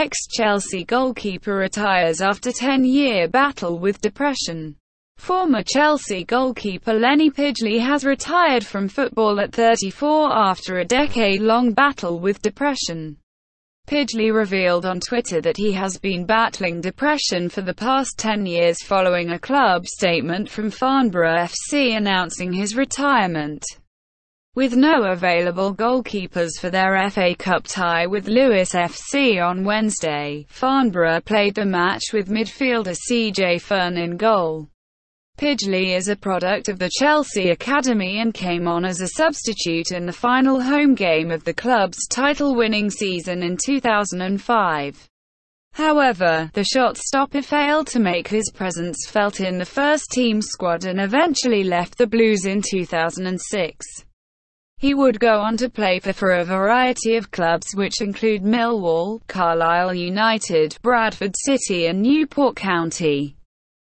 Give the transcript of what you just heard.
Ex-Chelsea goalkeeper retires after 10-year battle with depression. Former Chelsea goalkeeper Lenny Pidgley has retired from football at 34 after a decade-long battle with depression. Pidgley revealed on Twitter that he has been battling depression for the past 10 years following a club statement from Farnborough FC announcing his retirement with no available goalkeepers for their FA Cup tie with Lewis FC on Wednesday. Farnborough played the match with midfielder CJ Fern in goal. Pidgley is a product of the Chelsea Academy and came on as a substitute in the final home game of the club's title-winning season in 2005. However, the shot-stopper failed to make his presence felt in the first-team squad and eventually left the Blues in 2006. He would go on to play for, for a variety of clubs which include Millwall, Carlisle United, Bradford City and Newport County.